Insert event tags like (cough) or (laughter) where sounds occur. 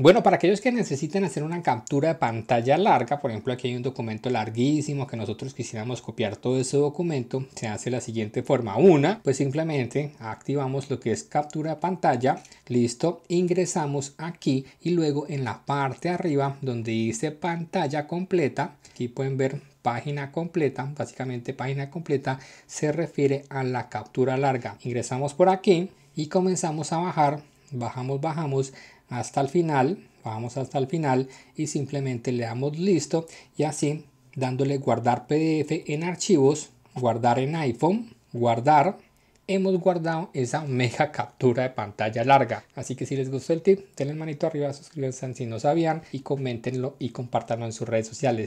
Bueno, para aquellos que necesiten hacer una captura de pantalla larga, por ejemplo, aquí hay un documento larguísimo que nosotros quisiéramos copiar todo ese documento, se hace de la siguiente forma. Una, pues simplemente activamos lo que es captura de pantalla, listo, ingresamos aquí y luego en la parte de arriba donde dice pantalla completa, aquí pueden ver página completa, básicamente página completa se refiere a la captura larga. Ingresamos por aquí y comenzamos a bajar bajamos, bajamos hasta el final, bajamos hasta el final y simplemente le damos listo y así dándole guardar PDF en archivos, guardar en iPhone, guardar, hemos guardado esa mega (laughs) captura de pantalla larga. Así que si les gustó el tip, denle manito arriba, suscríbanse si no sabían y comentenlo y compartanlo en sus redes sociales.